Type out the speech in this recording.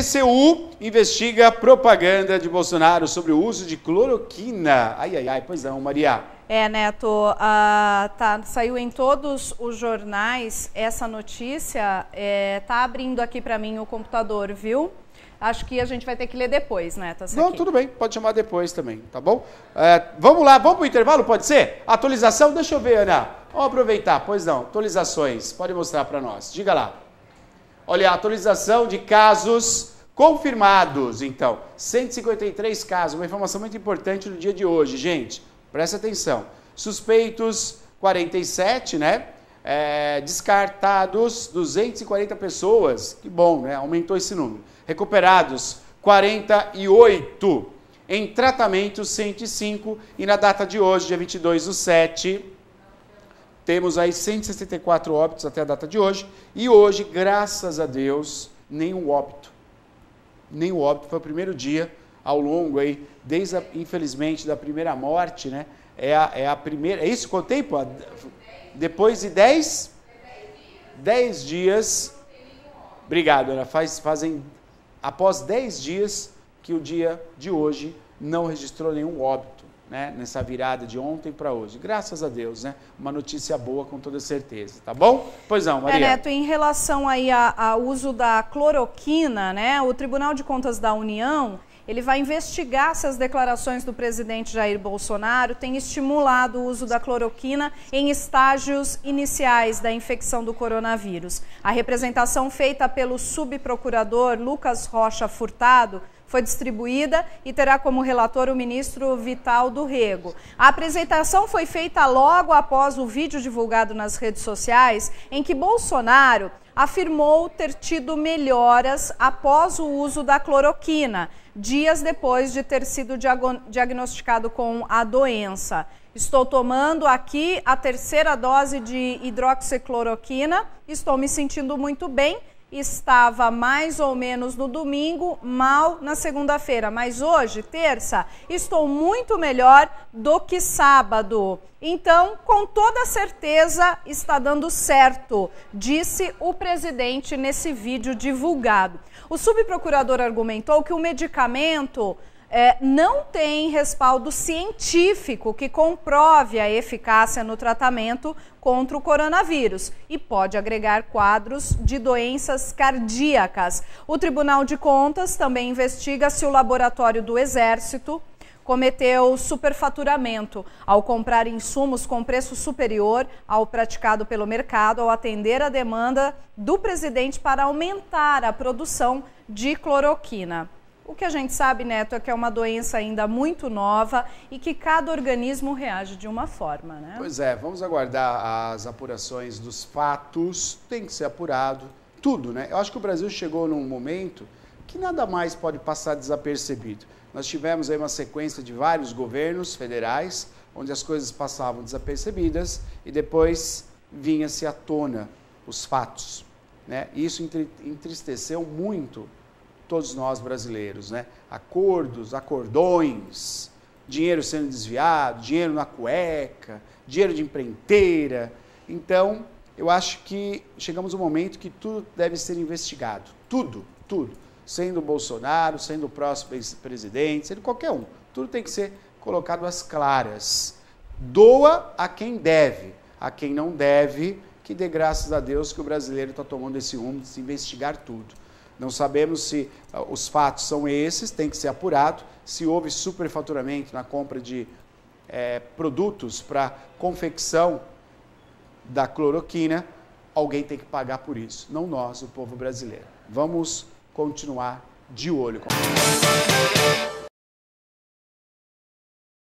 TCU investiga propaganda de Bolsonaro sobre o uso de cloroquina. Ai, ai, ai, pois não, Maria. É, Neto, uh, tá, saiu em todos os jornais essa notícia. É, tá abrindo aqui para mim o computador, viu? Acho que a gente vai ter que ler depois, Neto. não, aqui. tudo bem, pode chamar depois também, tá bom? É, vamos lá, vamos para o intervalo, pode ser? Atualização, deixa eu ver, Ana. Vamos aproveitar, pois não, atualizações, pode mostrar para nós. Diga lá. Olha, a atualização de casos confirmados. Então, 153 casos, uma informação muito importante no dia de hoje, gente. Presta atenção. Suspeitos, 47, né? É, descartados, 240 pessoas. Que bom, né? Aumentou esse número. Recuperados, 48. Em tratamento, 105. E na data de hoje, dia 22 do 7, temos aí 164 óbitos até a data de hoje, e hoje, graças a Deus, nenhum óbito. Nenhum óbito. Foi o primeiro dia ao longo aí, desde, a, infelizmente, da primeira morte, né? É a, é a primeira. É isso? Quanto tempo? Depois de 10? 10 dias. Obrigado, Ana. Faz, fazem após 10 dias que o dia de hoje não registrou nenhum óbito né, nessa virada de ontem para hoje. Graças a Deus, né? Uma notícia boa com toda certeza, tá bom? Pois não, Maria. É, Neto, em relação aí ao uso da cloroquina, né? O Tribunal de Contas da União, ele vai investigar se as declarações do presidente Jair Bolsonaro têm estimulado o uso da cloroquina em estágios iniciais da infecção do coronavírus. A representação feita pelo subprocurador Lucas Rocha Furtado foi distribuída e terá como relator o ministro Vital do Rego. A apresentação foi feita logo após o vídeo divulgado nas redes sociais em que Bolsonaro afirmou ter tido melhoras após o uso da cloroquina, dias depois de ter sido diagnosticado com a doença. Estou tomando aqui a terceira dose de hidroxicloroquina, estou me sentindo muito bem estava mais ou menos no domingo, mal na segunda-feira, mas hoje, terça, estou muito melhor do que sábado. Então, com toda certeza, está dando certo, disse o presidente nesse vídeo divulgado. O subprocurador argumentou que o medicamento é, não tem respaldo científico que comprove a eficácia no tratamento contra o coronavírus e pode agregar quadros de doenças cardíacas. O Tribunal de Contas também investiga se o laboratório do Exército cometeu superfaturamento ao comprar insumos com preço superior ao praticado pelo mercado, ao atender a demanda do presidente para aumentar a produção de cloroquina. O que a gente sabe, Neto, é que é uma doença ainda muito nova e que cada organismo reage de uma forma, né? Pois é, vamos aguardar as apurações dos fatos, tem que ser apurado, tudo, né? Eu acho que o Brasil chegou num momento que nada mais pode passar desapercebido. Nós tivemos aí uma sequência de vários governos federais, onde as coisas passavam desapercebidas e depois vinha-se à tona os fatos. Né? isso entristeceu muito todos nós brasileiros, né? Acordos, acordões, dinheiro sendo desviado, dinheiro na cueca, dinheiro de empreiteira. Então, eu acho que chegamos ao momento que tudo deve ser investigado. Tudo, tudo. Sendo o Bolsonaro, sendo o próximo presidente, sendo qualquer um. Tudo tem que ser colocado às claras. Doa a quem deve, a quem não deve, que dê graças a Deus que o brasileiro está tomando esse rumo de se investigar tudo. Não sabemos se ah, os fatos são esses, tem que ser apurado, se houve superfaturamento na compra de eh, produtos para confecção da cloroquina, alguém tem que pagar por isso, não nós, o povo brasileiro. Vamos continuar de olho.